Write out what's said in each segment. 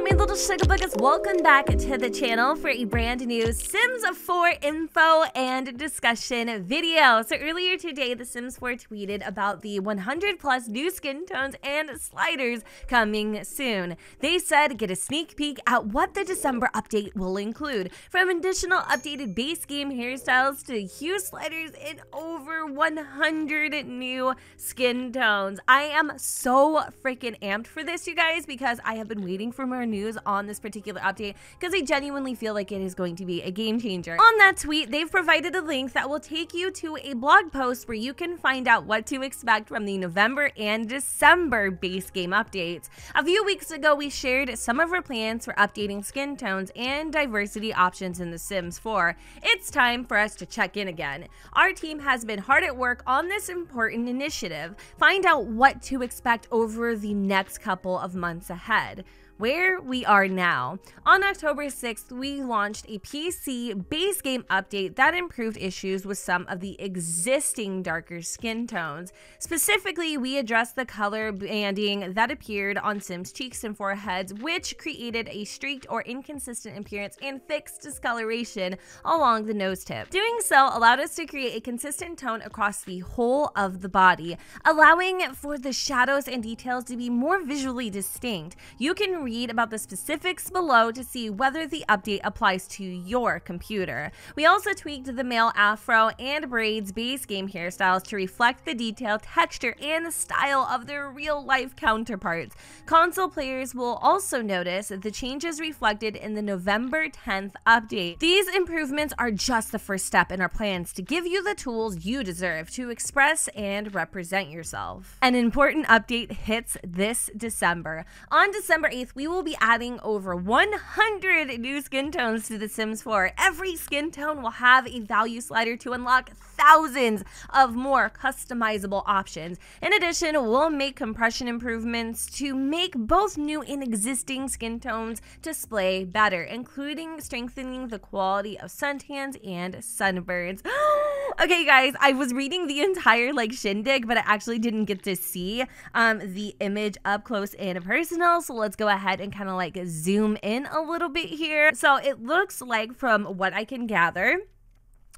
up, me little buggers, Welcome back to the channel for a brand new Sims 4 info and discussion video. So earlier today, The Sims 4 tweeted about the 100 plus new skin tones and sliders coming soon. They said get a sneak peek at what the December update will include, from additional updated base game hairstyles to hue sliders and over 100 new skin tones. I am so freaking amped for this, you guys, because I have been waiting for more news on this particular update because I genuinely feel like it is going to be a game changer. On that tweet, they've provided a link that will take you to a blog post where you can find out what to expect from the November and December base game updates. A few weeks ago, we shared some of our plans for updating skin tones and diversity options in The Sims 4. It's time for us to check in again. Our team has been hard at work on this important initiative. Find out what to expect over the next couple of months ahead where we are now. On October 6th, we launched a PC base game update that improved issues with some of the existing darker skin tones. Specifically, we addressed the color banding that appeared on Sims' cheeks and foreheads, which created a streaked or inconsistent appearance and fixed discoloration along the nose tip. Doing so allowed us to create a consistent tone across the whole of the body, allowing for the shadows and details to be more visually distinct. You can read about the specifics below to see whether the update applies to your computer. We also tweaked the male afro and braids base game hairstyles to reflect the detail, texture, and style of their real life counterparts. Console players will also notice the changes reflected in the November 10th update. These improvements are just the first step in our plans to give you the tools you deserve to express and represent yourself. An important update hits this December. On December 8th, we will be adding over 100 new skin tones to The Sims 4. Every skin tone will have a value slider to unlock thousands of more customizable options. In addition, we'll make compression improvements to make both new and existing skin tones display better, including strengthening the quality of suntans and sunburns. Oh Okay, guys, I was reading the entire like shindig, but I actually didn't get to see um, the image up close and personal. So let's go ahead and kind of like zoom in a little bit here. So it looks like from what I can gather,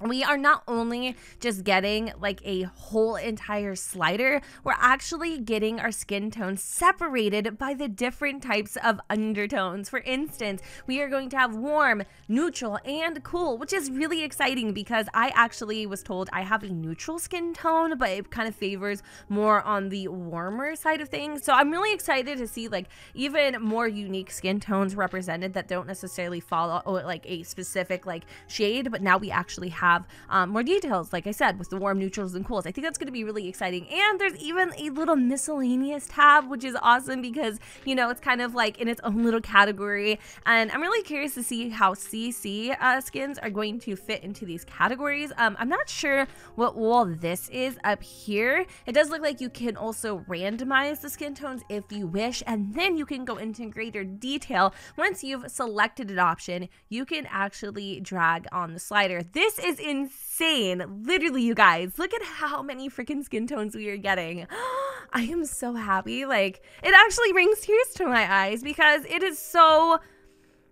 we are not only just getting like a whole entire slider, we're actually getting our skin tones separated by the different types of undertones. For instance, we are going to have warm, neutral, and cool, which is really exciting because I actually was told I have a neutral skin tone, but it kind of favors more on the warmer side of things. So I'm really excited to see like even more unique skin tones represented that don't necessarily follow like a specific like shade, but now we actually have have um, more details, like I said, with the warm neutrals and cools. I think that's going to be really exciting. And there's even a little miscellaneous tab, which is awesome because, you know, it's kind of like in its own little category. And I'm really curious to see how CC uh, skins are going to fit into these categories. Um, I'm not sure what all this is up here. It does look like you can also randomize the skin tones if you wish, and then you can go into greater detail. Once you've selected an option, you can actually drag on the slider. This is is insane. Literally, you guys, look at how many freaking skin tones we are getting. I am so happy. Like, it actually brings tears to my eyes because it is so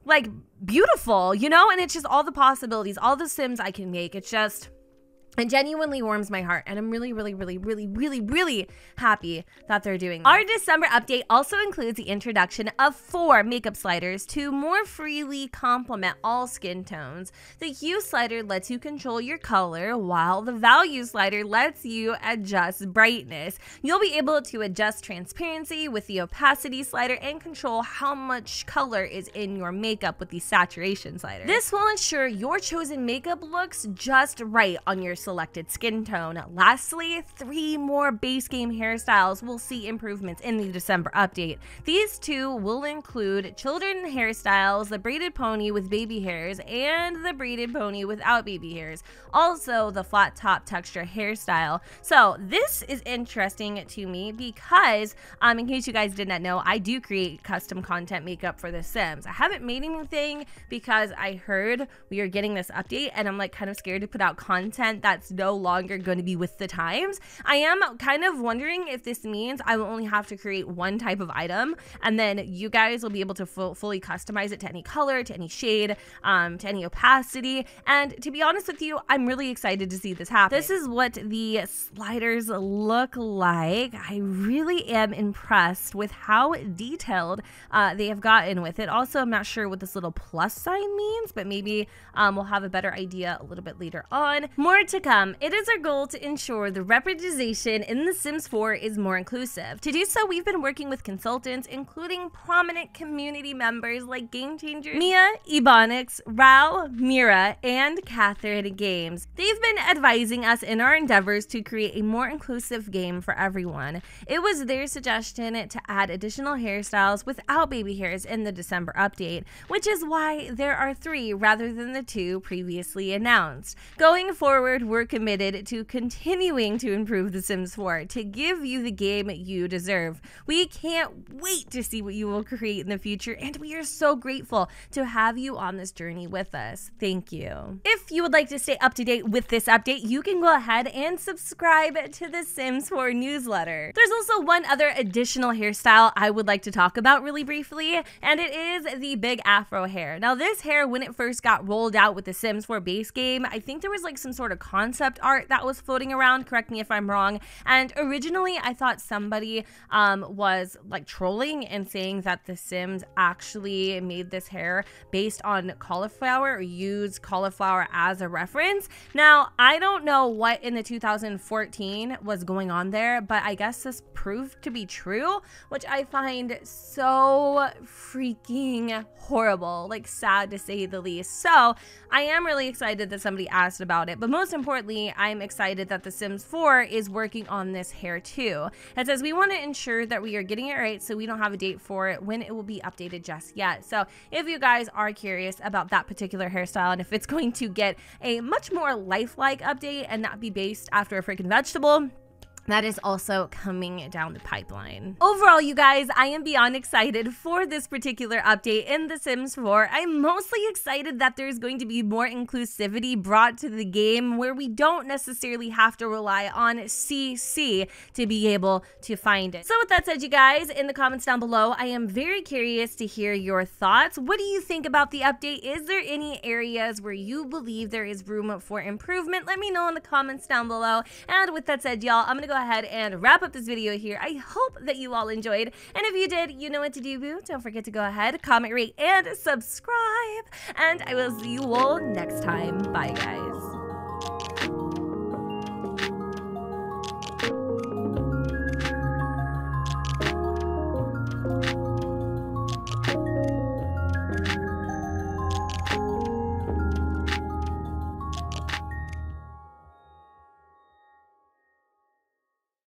like beautiful, you know? And it's just all the possibilities, all the sims I can make. It's just it genuinely warms my heart, and I'm really, really, really, really, really, really happy that they're doing that. Our December update also includes the introduction of four makeup sliders to more freely complement all skin tones. The hue slider lets you control your color, while the value slider lets you adjust brightness. You'll be able to adjust transparency with the opacity slider and control how much color is in your makeup with the saturation slider. This will ensure your chosen makeup looks just right on your selected skin tone. Lastly, three more base game hairstyles will see improvements in the December update. These two will include children hairstyles, the braided pony with baby hairs, and the braided pony without baby hairs. Also, the flat top texture hairstyle. So this is interesting to me because, um, in case you guys did not know, I do create custom content makeup for The Sims. I haven't made anything because I heard we are getting this update and I'm like kind of scared to put out content that that's no longer going to be with the times. I am kind of wondering if this means I will only have to create one type of item and then you guys will be able to f- fully customize it to any color, to any shade, um, to any opacity. And to be honest with you, I'm really excited to see this happen. This is what the sliders look like. I really am impressed with how detailed uh, they have gotten with it. Also, I'm not sure what this little plus sign means, but maybe um, we'll have a better idea a little bit later on. More to come, it is our goal to ensure the representation in The Sims 4 is more inclusive. To do so, we've been working with consultants, including prominent community members like Game Changers, Mia, Ebonix, Rao, Mira, and Catherine Games. They've been advising us in our endeavors to create a more inclusive game for everyone. It was their suggestion to add additional hairstyles without baby hairs in the December update, which is why there are three rather than the two previously announced. Going forward, we're committed to continuing to improve The Sims 4 to give you the game you deserve. We can't wait to see what you will create in the future, and we are so grateful to have you on this journey with us. Thank you. If you would like to stay up to date with this update, you can go ahead and subscribe to The Sims 4 newsletter. There's also one other additional hairstyle I would like to talk about really briefly, and it is the big afro hair. Now, this hair, when it first got rolled out with The Sims 4 base game, I think there was like some sort of concept art that was floating around. Correct me if I'm wrong. And originally, I thought somebody um, was like trolling and saying that The Sims actually made this hair based on cauliflower or used cauliflower as a reference. Now, I don't know what in the 2014 was going on there, but I guess this proved to be true, which I find so freaking horrible, like sad to say the least. So I am really excited that somebody asked about it, but most importantly, importantly, I'm excited that The Sims 4 is working on this hair too. It says, we want to ensure that we are getting it right, so we don't have a date for it when it will be updated just yet. So if you guys are curious about that particular hairstyle and if it's going to get a much more lifelike update and not be based after a freaking vegetable, that is also coming down the pipeline. Overall, you guys, I am beyond excited for this particular update in The Sims 4. I'm mostly excited that there's going to be more inclusivity brought to the game where we don't necessarily have to rely on CC to be able to find it. So with that said, you guys, in the comments down below, I am very curious to hear your thoughts. What do you think about the update? Is there any areas where you believe there is room for improvement? Let me know in the comments down below. And with that said, y'all, I'm going to go ahead and wrap up this video here. I hope that you all enjoyed. And if you did, you know what to do, boo. Don't forget to go ahead, comment, rate, and subscribe. And I will see you all next time. Bye, guys.